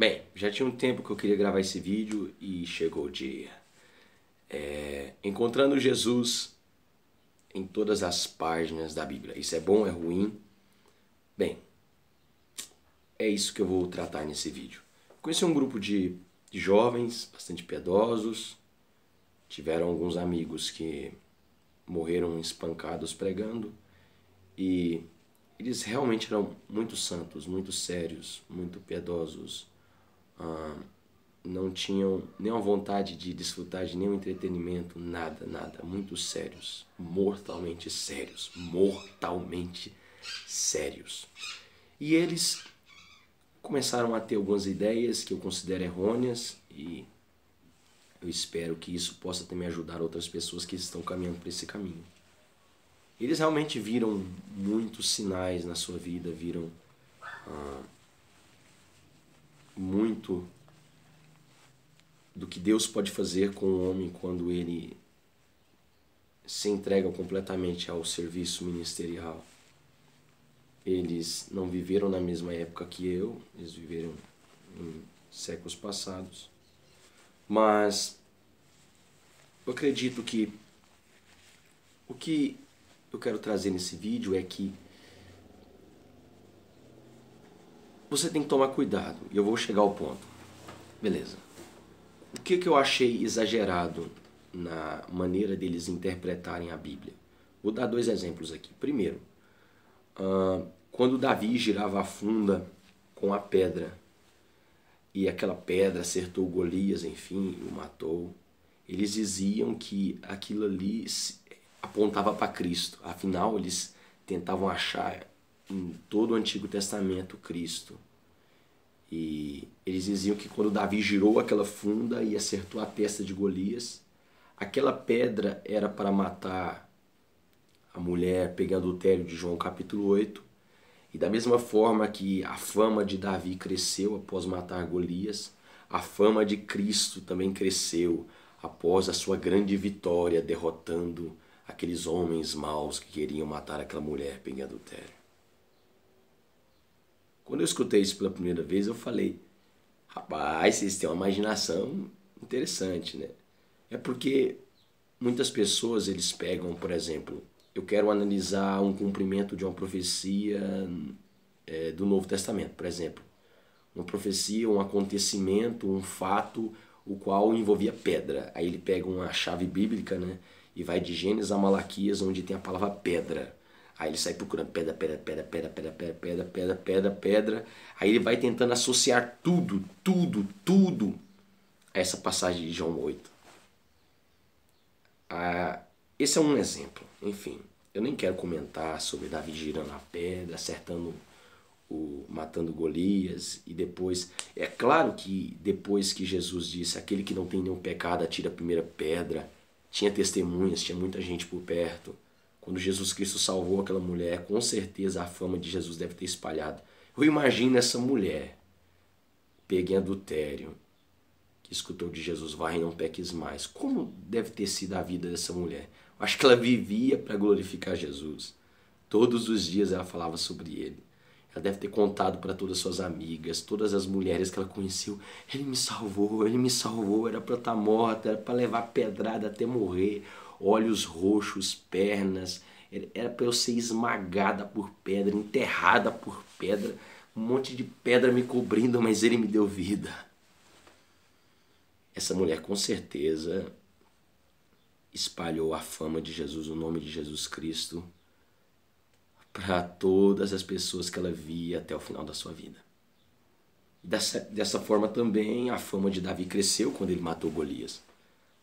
Bem, já tinha um tempo que eu queria gravar esse vídeo e chegou o dia. É, encontrando Jesus em todas as páginas da Bíblia. Isso é bom, é ruim? Bem, é isso que eu vou tratar nesse vídeo. Conheci um grupo de, de jovens, bastante piedosos. Tiveram alguns amigos que morreram espancados pregando. E eles realmente eram muito santos, muito sérios, muito piedosos ah, não tinham nenhuma vontade de desfrutar de nenhum entretenimento, nada, nada. Muito sérios, mortalmente sérios, mortalmente sérios. E eles começaram a ter algumas ideias que eu considero errôneas e eu espero que isso possa também ajudar outras pessoas que estão caminhando por esse caminho. Eles realmente viram muitos sinais na sua vida, viram. Ah, muito do que Deus pode fazer com o homem quando ele se entrega completamente ao serviço ministerial. Eles não viveram na mesma época que eu, eles viveram em séculos passados. Mas eu acredito que o que eu quero trazer nesse vídeo é que você tem que tomar cuidado. E eu vou chegar ao ponto. Beleza. O que, que eu achei exagerado na maneira deles interpretarem a Bíblia? Vou dar dois exemplos aqui. Primeiro, quando Davi girava a funda com a pedra e aquela pedra acertou Golias, enfim, o matou, eles diziam que aquilo ali apontava para Cristo. Afinal, eles tentavam achar em todo o Antigo Testamento Cristo. E eles diziam que quando Davi girou aquela funda e acertou a testa de Golias, aquela pedra era para matar a mulher pegando o adultério de João capítulo 8. E da mesma forma que a fama de Davi cresceu após matar Golias, a fama de Cristo também cresceu após a sua grande vitória derrotando aqueles homens maus que queriam matar aquela mulher pegando adultério. Quando eu escutei isso pela primeira vez, eu falei: rapaz, vocês têm uma imaginação interessante, né? É porque muitas pessoas eles pegam, por exemplo, eu quero analisar um cumprimento de uma profecia é, do Novo Testamento, por exemplo. Uma profecia, um acontecimento, um fato, o qual envolvia pedra. Aí ele pega uma chave bíblica, né? E vai de Gênesis a Malaquias, onde tem a palavra pedra. Aí ele sai procurando pedra, pedra, pedra, pedra, pedra, pedra, pedra, pedra, pedra, pedra. Aí ele vai tentando associar tudo, tudo, tudo a essa passagem de João 8. Ah, esse é um exemplo. Enfim, eu nem quero comentar sobre Davi girando a pedra, acertando o matando Golias e depois é claro que depois que Jesus disse aquele que não tem nenhum pecado atira a primeira pedra tinha testemunhas tinha muita gente por perto quando Jesus Cristo salvou aquela mulher, com certeza a fama de Jesus deve ter espalhado. Eu imagino essa mulher, peguei adultério, que escutou de Jesus, vai e não peques mais. Como deve ter sido a vida dessa mulher? Eu acho que ela vivia para glorificar Jesus. Todos os dias ela falava sobre ele. Ela deve ter contado para todas suas amigas, todas as mulheres que ela conheceu. Ele me salvou, ele me salvou. Era para estar tá morta, era para levar pedrada até morrer olhos roxos, pernas. Era para eu ser esmagada por pedra, enterrada por pedra, um monte de pedra me cobrindo, mas ele me deu vida. Essa mulher com certeza espalhou a fama de Jesus, o nome de Jesus Cristo, para todas as pessoas que ela via até o final da sua vida. Dessa, dessa forma também a fama de Davi cresceu quando ele matou Golias.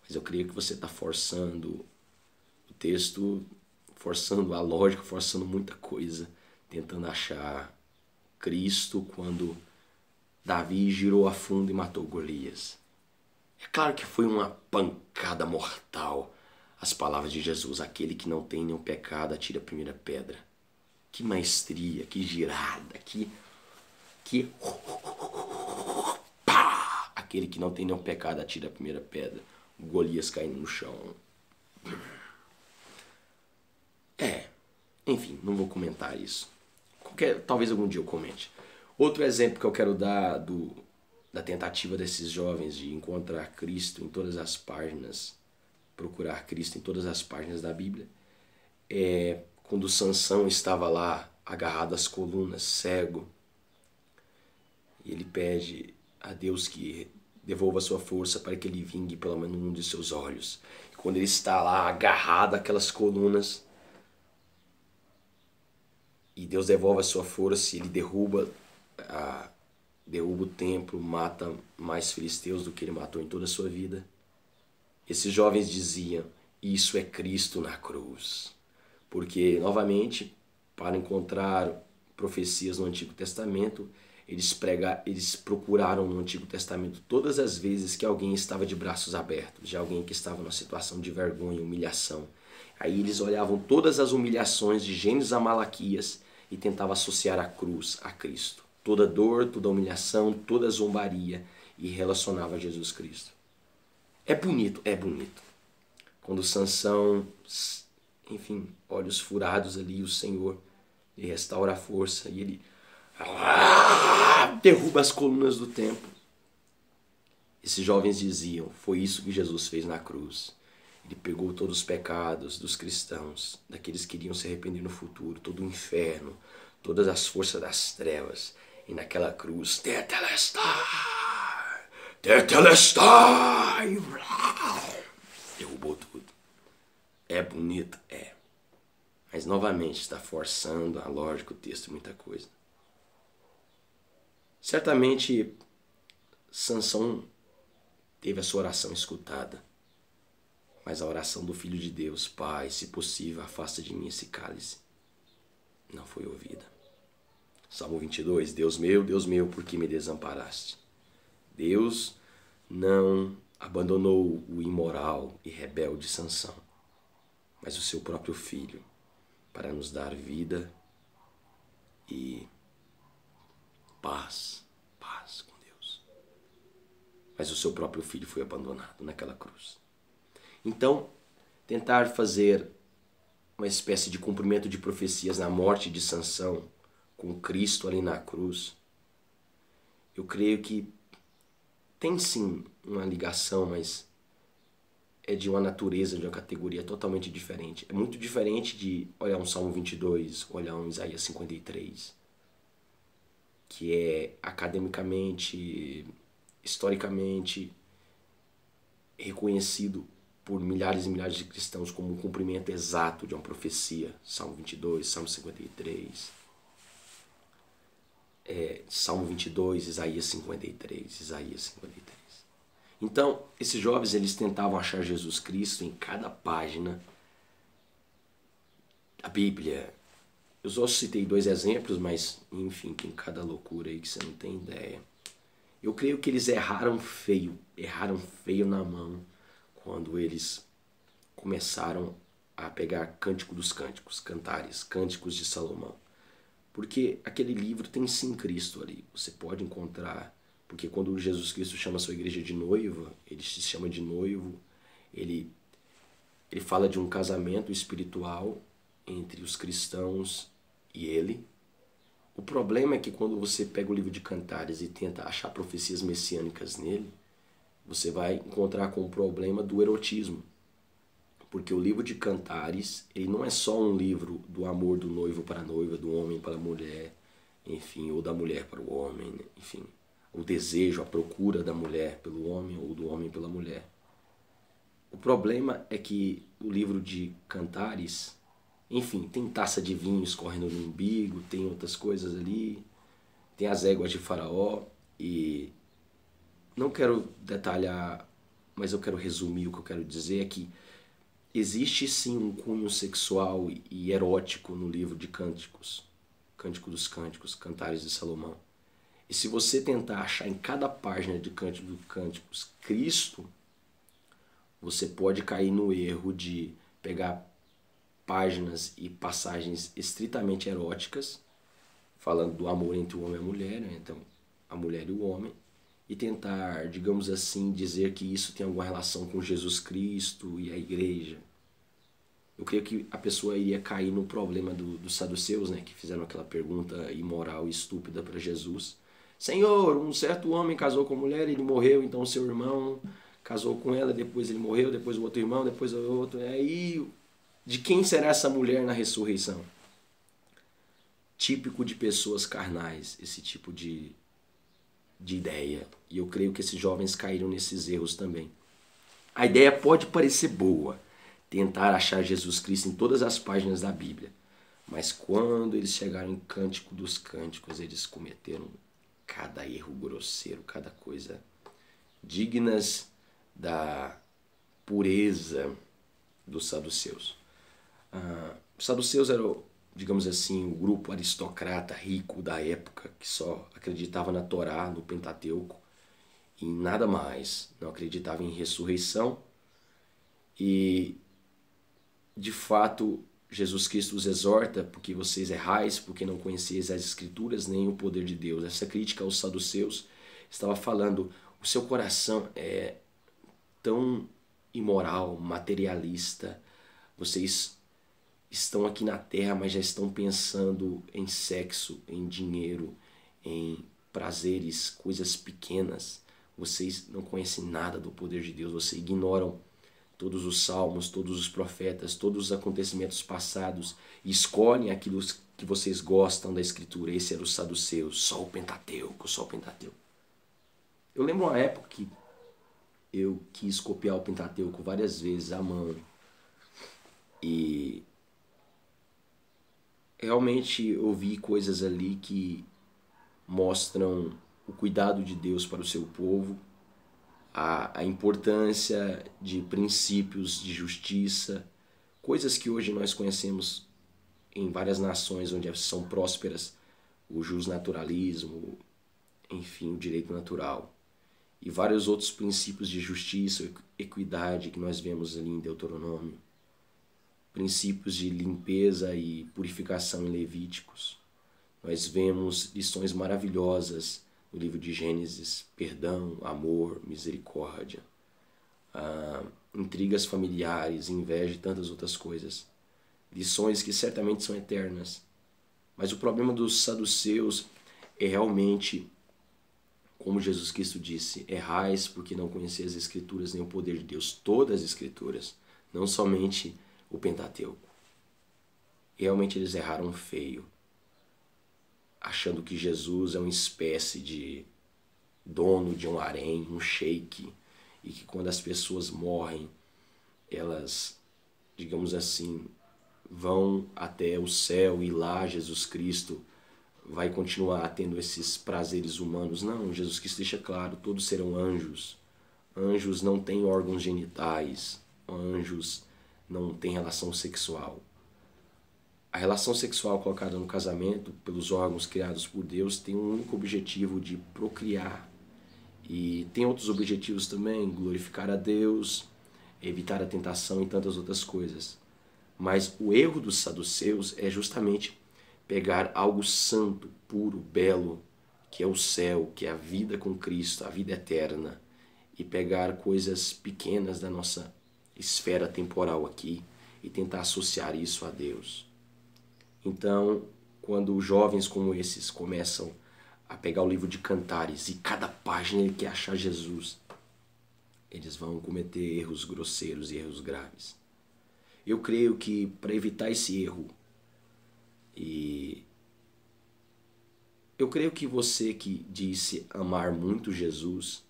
Mas eu creio que você está forçando o texto, forçando a lógica, forçando muita coisa, tentando achar Cristo quando Davi girou a fundo e matou Golias. É claro que foi uma pancada mortal as palavras de Jesus: aquele que não tem nenhum pecado atira a primeira pedra. Que maestria, que girada, que. que... Pá! Aquele que não tem nenhum pecado atira a primeira pedra. Golias caindo no chão. É, enfim, não vou comentar isso. Qualquer, talvez algum dia eu comente. Outro exemplo que eu quero dar do, da tentativa desses jovens de encontrar Cristo em todas as páginas, procurar Cristo em todas as páginas da Bíblia, é quando Sansão estava lá agarrado às colunas, cego. E ele pede a Deus que devolva sua força para que ele vingue pelo menos um de seus olhos. E quando ele está lá agarrado àquelas colunas, e Deus devolve a sua força, ele derruba a, derruba o templo, mata mais filisteus do que ele matou em toda a sua vida. Esses jovens diziam: Isso é Cristo na cruz. Porque, novamente, para encontrar profecias no Antigo Testamento, eles, prega, eles procuraram no Antigo Testamento todas as vezes que alguém estava de braços abertos, de alguém que estava numa situação de vergonha, humilhação. Aí eles olhavam todas as humilhações de Gênesis a Malaquias e tentavam associar a cruz a Cristo. Toda dor, toda humilhação, toda zombaria e relacionava a Jesus Cristo. É bonito, é bonito. Quando Sansão, enfim, olhos furados ali, o Senhor lhe restaura a força e ele ah, derruba as colunas do templo. Esses jovens diziam: Foi isso que Jesus fez na cruz. Ele pegou todos os pecados dos cristãos, daqueles que iriam se arrepender no futuro, todo o inferno, todas as forças das trevas. E naquela cruz, Tetelestai! Tetelestai! Derrubou tudo. É bonito? É. Mas novamente está forçando a lógica, o texto, muita coisa. Certamente Sansão teve a sua oração escutada, mas a oração do filho de Deus, Pai, se possível, afasta de mim esse cálice, não foi ouvida. Salmo 22, Deus meu, Deus meu, por que me desamparaste? Deus não abandonou o imoral e rebelde Sansão, mas o seu próprio filho, para nos dar vida e paz, paz com Deus. Mas o seu próprio filho foi abandonado naquela cruz. Então, tentar fazer uma espécie de cumprimento de profecias na morte de Sansão com Cristo ali na cruz, eu creio que tem sim uma ligação, mas é de uma natureza, de uma categoria totalmente diferente. É muito diferente de olhar um Salmo 22, olhar um Isaías 53 que é academicamente, historicamente reconhecido por milhares e milhares de cristãos como o cumprimento exato de uma profecia, Salmo 22, Salmo 53, é, Salmo 22, Isaías 53, Isaías 53. Então, esses jovens eles tentavam achar Jesus Cristo em cada página da Bíblia, eu só citei dois exemplos, mas enfim, tem cada loucura aí que você não tem ideia. Eu creio que eles erraram feio, erraram feio na mão quando eles começaram a pegar Cântico dos Cânticos, Cantares, Cânticos de Salomão. Porque aquele livro tem sim Cristo ali, você pode encontrar. Porque quando Jesus Cristo chama a sua igreja de noiva, ele se chama de noivo, ele, ele fala de um casamento espiritual entre os cristãos e ele. O problema é que quando você pega o livro de Cantares e tenta achar profecias messiânicas nele, você vai encontrar com o problema do erotismo. Porque o livro de Cantares, ele não é só um livro do amor do noivo para a noiva, do homem para a mulher, enfim, ou da mulher para o homem, né? enfim. O desejo, a procura da mulher pelo homem ou do homem pela mulher. O problema é que o livro de Cantares enfim, tem taça de vinho escorrendo no umbigo, tem outras coisas ali, tem as éguas de Faraó e não quero detalhar, mas eu quero resumir o que eu quero dizer é que existe sim um cunho sexual e erótico no livro de Cânticos, Cântico dos Cânticos, Cantares de Salomão. E se você tentar achar em cada página de Cântico dos Cânticos Cristo, você pode cair no erro de pegar páginas e passagens estritamente eróticas, falando do amor entre o homem e a mulher, né? então a mulher e o homem, e tentar, digamos assim, dizer que isso tem alguma relação com Jesus Cristo e a igreja. Eu creio que a pessoa iria cair no problema do, dos saduceus, né, que fizeram aquela pergunta imoral e estúpida para Jesus. Senhor, um certo homem casou com mulher, ele morreu, então seu irmão casou com ela, depois ele morreu, depois o outro irmão, depois o outro. Né? Aí de quem será essa mulher na ressurreição? Típico de pessoas carnais, esse tipo de, de ideia. E eu creio que esses jovens caíram nesses erros também. A ideia pode parecer boa, tentar achar Jesus Cristo em todas as páginas da Bíblia. Mas quando eles chegaram em Cântico dos Cânticos, eles cometeram cada erro grosseiro, cada coisa dignas da pureza dos saduceus os ah, saduceus eram, digamos assim, o grupo aristocrata rico da época que só acreditava na Torá, no Pentateuco e nada mais. Não acreditava em ressurreição e, de fato, Jesus Cristo os exorta porque vocês errais, porque não conheceis as Escrituras nem o poder de Deus. Essa crítica aos saduceus estava falando: o seu coração é tão imoral, materialista, vocês estão aqui na Terra, mas já estão pensando em sexo, em dinheiro, em prazeres, coisas pequenas. Vocês não conhecem nada do poder de Deus, vocês ignoram todos os salmos, todos os profetas, todos os acontecimentos passados, e escolhem aquilo que vocês gostam da Escritura. Esse era o saduceu, só o Pentateuco, só o Pentateuco. Eu lembro uma época que eu quis copiar o Pentateuco várias vezes à mão. E realmente ouvi coisas ali que mostram o cuidado de Deus para o seu povo, a, a importância de princípios de justiça, coisas que hoje nós conhecemos em várias nações onde são prósperas, o justnaturalismo, enfim, o direito natural e vários outros princípios de justiça, equidade que nós vemos ali em Deuteronômio princípios de limpeza e purificação em Levíticos. Nós vemos lições maravilhosas no livro de Gênesis: perdão, amor, misericórdia, ah, intrigas familiares, inveja e tantas outras coisas. Lições que certamente são eternas. Mas o problema dos saduceus é realmente, como Jesus Cristo disse, errais porque não conheceis as Escrituras nem o poder de Deus, todas as Escrituras, não somente o Pentateuco. realmente eles erraram feio, achando que Jesus é uma espécie de dono de um harém, um sheik, e que quando as pessoas morrem, elas, digamos assim, vão até o céu e lá Jesus Cristo vai continuar tendo esses prazeres humanos. Não, Jesus Cristo deixa claro, todos serão anjos. Anjos não têm órgãos genitais, anjos não tem relação sexual. A relação sexual colocada no casamento pelos órgãos criados por Deus tem um único objetivo de procriar. E tem outros objetivos também, glorificar a Deus, evitar a tentação e tantas outras coisas. Mas o erro dos saduceus é justamente pegar algo santo, puro, belo, que é o céu, que é a vida com Cristo, a vida eterna, e pegar coisas pequenas da nossa esfera temporal aqui e tentar associar isso a Deus. Então, quando jovens como esses começam a pegar o livro de cantares e cada página ele quer achar Jesus, eles vão cometer erros grosseiros e erros graves. Eu creio que para evitar esse erro, e eu creio que você que disse amar muito Jesus,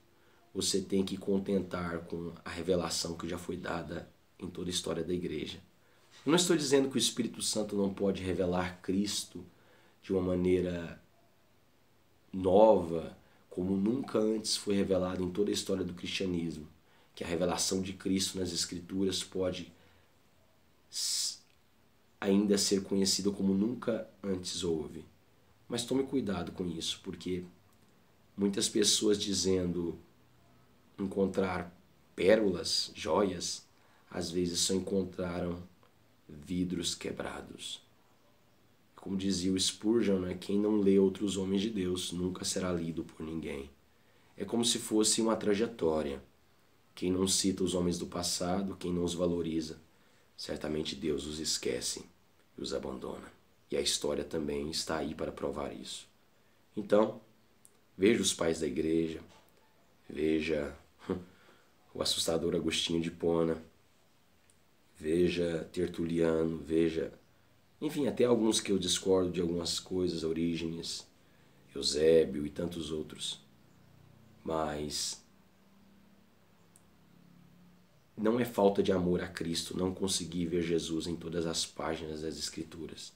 você tem que contentar com a revelação que já foi dada em toda a história da igreja. Eu não estou dizendo que o Espírito Santo não pode revelar Cristo de uma maneira nova, como nunca antes foi revelado em toda a história do cristianismo, que a revelação de Cristo nas Escrituras pode ainda ser conhecida como nunca antes houve. Mas tome cuidado com isso, porque muitas pessoas dizendo encontrar pérolas, joias, às vezes só encontraram vidros quebrados. Como dizia o Spurgeon, né? quem não lê outros homens de Deus nunca será lido por ninguém. É como se fosse uma trajetória. Quem não cita os homens do passado, quem não os valoriza, certamente Deus os esquece e os abandona. E a história também está aí para provar isso. Então, veja os pais da igreja, veja o assustador Agostinho de Pona, veja Tertuliano, veja, enfim, até alguns que eu discordo de algumas coisas, origens, Eusébio e tantos outros. Mas não é falta de amor a Cristo não conseguir ver Jesus em todas as páginas das Escrituras.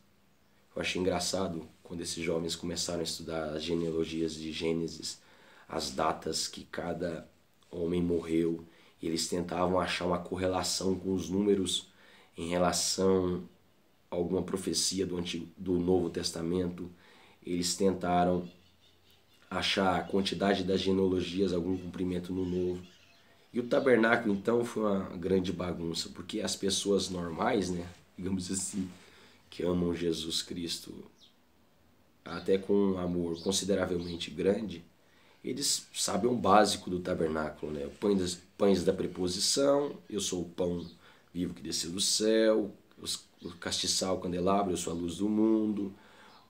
Eu achei engraçado quando esses jovens começaram a estudar as genealogias de Gênesis, as datas que cada homem morreu, eles tentavam achar uma correlação com os números em relação a alguma profecia do, Antigo, do Novo Testamento. Eles tentaram achar a quantidade das genealogias, algum cumprimento no Novo. E o tabernáculo, então, foi uma grande bagunça, porque as pessoas normais, né, digamos assim, que amam Jesus Cristo até com um amor consideravelmente grande, eles sabem o um básico do tabernáculo, né? Pães, pães da preposição, eu sou o pão vivo que desceu do céu, os, o castiçal, o candelabro, eu sou a luz do mundo,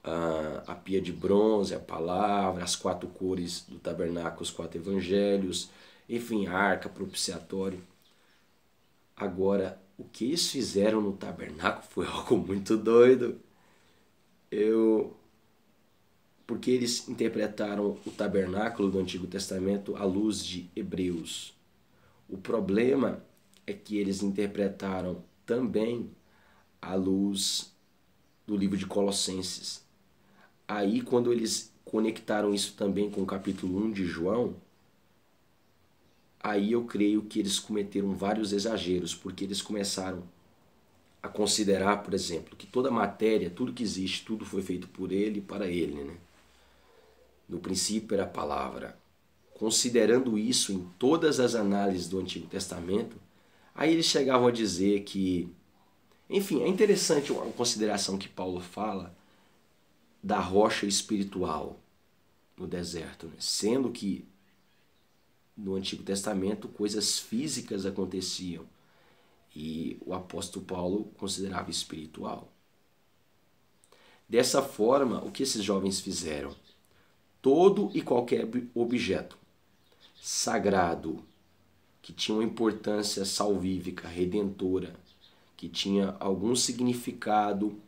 a, a pia de bronze, a palavra, as quatro cores do tabernáculo, os quatro evangelhos, enfim, a arca, propiciatório. Agora, o que eles fizeram no tabernáculo foi algo muito doido. Eu porque eles interpretaram o tabernáculo do Antigo Testamento à luz de Hebreus. O problema é que eles interpretaram também à luz do livro de Colossenses. Aí, quando eles conectaram isso também com o capítulo 1 de João, aí eu creio que eles cometeram vários exageros, porque eles começaram a considerar, por exemplo, que toda matéria, tudo que existe, tudo foi feito por ele e para ele, né? No princípio era a palavra. Considerando isso em todas as análises do Antigo Testamento, aí eles chegavam a dizer que. Enfim, é interessante a consideração que Paulo fala da rocha espiritual no deserto, né? sendo que no Antigo Testamento coisas físicas aconteciam e o apóstolo Paulo considerava espiritual. Dessa forma, o que esses jovens fizeram? todo e qualquer objeto sagrado que tinha uma importância salvífica, redentora, que tinha algum significado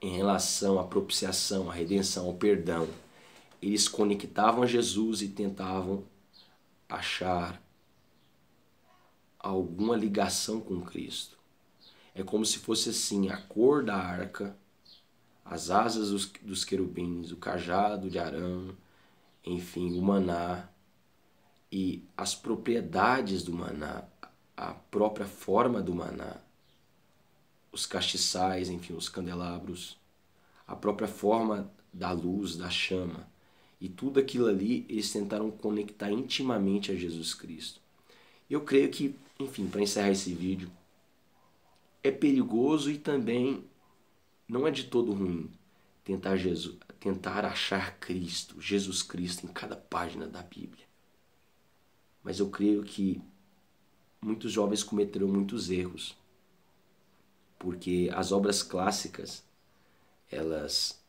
em relação à propiciação, à redenção, ao perdão. Eles conectavam a Jesus e tentavam achar alguma ligação com Cristo. É como se fosse assim, a cor da arca as asas dos, dos querubins, o cajado de Arão, enfim, o maná e as propriedades do maná, a própria forma do maná, os castiçais, enfim, os candelabros, a própria forma da luz, da chama. E tudo aquilo ali eles tentaram conectar intimamente a Jesus Cristo. Eu creio que, enfim, para encerrar esse vídeo, é perigoso e também não é de todo ruim tentar, Jesus, tentar achar Cristo, Jesus Cristo, em cada página da Bíblia. Mas eu creio que muitos jovens cometeram muitos erros, porque as obras clássicas, elas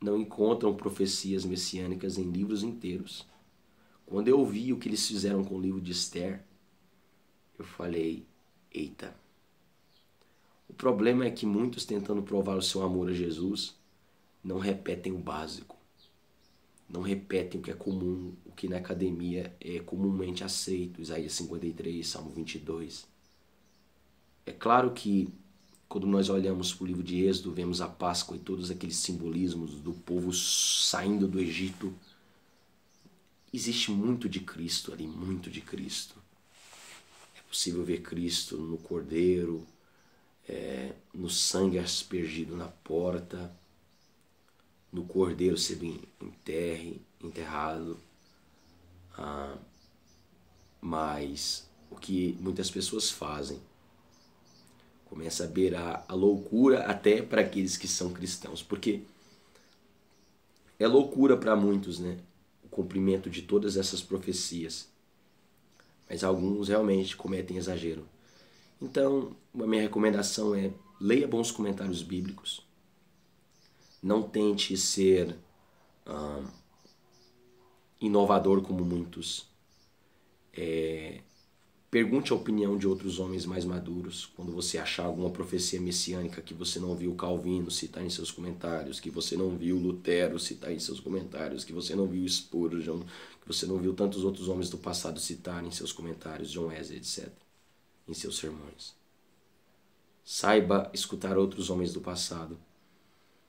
não encontram profecias messiânicas em livros inteiros. Quando eu vi o que eles fizeram com o livro de Esther, eu falei: eita. O problema é que muitos tentando provar o seu amor a Jesus não repetem o básico. Não repetem o que é comum, o que na academia é comumente aceito, Isaías 53, Salmo 22. É claro que quando nós olhamos para o livro de Êxodo, vemos a Páscoa e todos aqueles simbolismos do povo saindo do Egito. Existe muito de Cristo ali, muito de Cristo. É possível ver Cristo no cordeiro, é, no sangue aspergido na porta, no cordeiro sendo enterre, enterrado. Ah, mas o que muitas pessoas fazem começa a beirar a loucura até para aqueles que são cristãos, porque é loucura para muitos, né? O cumprimento de todas essas profecias. Mas alguns realmente cometem exagero. Então, a minha recomendação é leia bons comentários bíblicos. Não tente ser inovador como muitos. É, pergunte a opinião de outros homens mais maduros. Quando você achar alguma profecia messiânica que você não viu Calvino citar em seus comentários, que você não viu Lutero citar em seus comentários, que você não viu Spurgeon, que você não viu tantos outros homens do passado citar em seus comentários, John Wesley, etc em seus sermões. Saiba escutar outros homens do passado,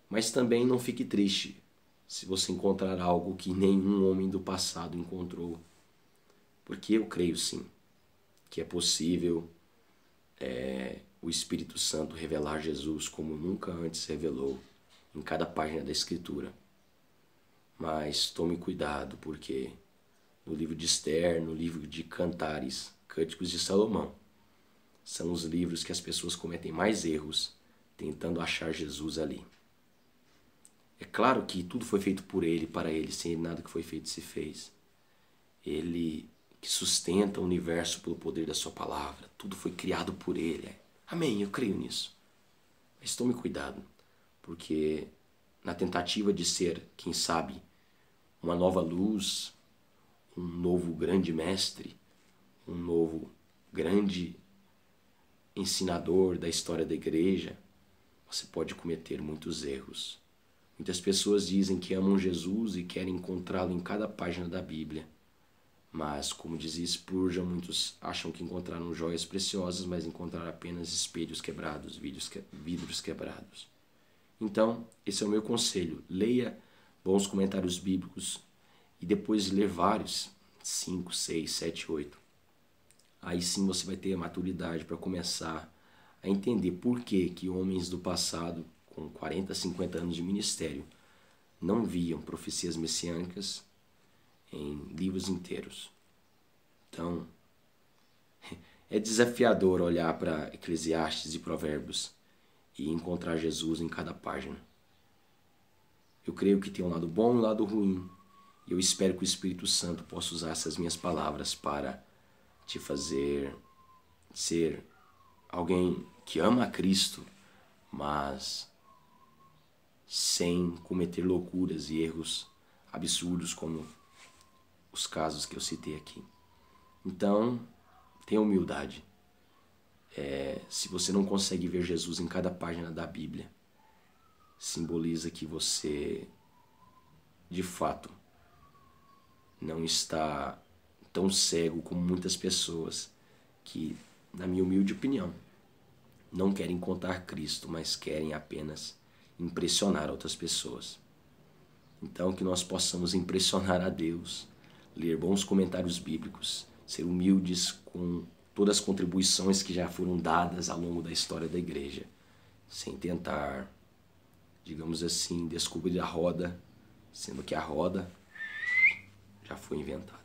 mas também não fique triste se você encontrar algo que nenhum homem do passado encontrou. Porque eu creio sim que é possível é, o Espírito Santo revelar Jesus como nunca antes revelou em cada página da Escritura. Mas tome cuidado, porque no livro de Esther, no livro de Cantares, Cânticos de Salomão, são os livros que as pessoas cometem mais erros tentando achar Jesus ali. É claro que tudo foi feito por ele, para ele, sem nada que foi feito se fez. Ele que sustenta o universo pelo poder da sua palavra. Tudo foi criado por ele. É. Amém, eu creio nisso. Mas tome cuidado, porque na tentativa de ser, quem sabe, uma nova luz, um novo grande mestre, um novo grande ensinador da história da igreja, você pode cometer muitos erros. Muitas pessoas dizem que amam Jesus e querem encontrá-lo em cada página da Bíblia. Mas, como dizia Spurgeon, muitos acham que encontraram joias preciosas, mas encontraram apenas espelhos quebrados, vidros quebrados. Então, esse é o meu conselho. Leia bons comentários bíblicos e depois ler vários 5, 6, 7, 8 aí sim você vai ter a maturidade para começar a entender por que, que homens do passado, com 40, 50 anos de ministério, não viam profecias messiânicas em livros inteiros. Então, é desafiador olhar para Eclesiastes e Provérbios e encontrar Jesus em cada página. Eu creio que tem um lado bom e um lado ruim. E eu espero que o Espírito Santo possa usar essas minhas palavras para te fazer ser alguém que ama a Cristo, mas sem cometer loucuras e erros absurdos como os casos que eu citei aqui. Então, tenha humildade. É, se você não consegue ver Jesus em cada página da Bíblia, simboliza que você, de fato, não está tão cego como muitas pessoas que, na minha humilde opinião, não querem contar Cristo, mas querem apenas impressionar outras pessoas. Então, que nós possamos impressionar a Deus, ler bons comentários bíblicos, ser humildes com todas as contribuições que já foram dadas ao longo da história da igreja, sem tentar, digamos assim, descobrir a roda, sendo que a roda já foi inventada.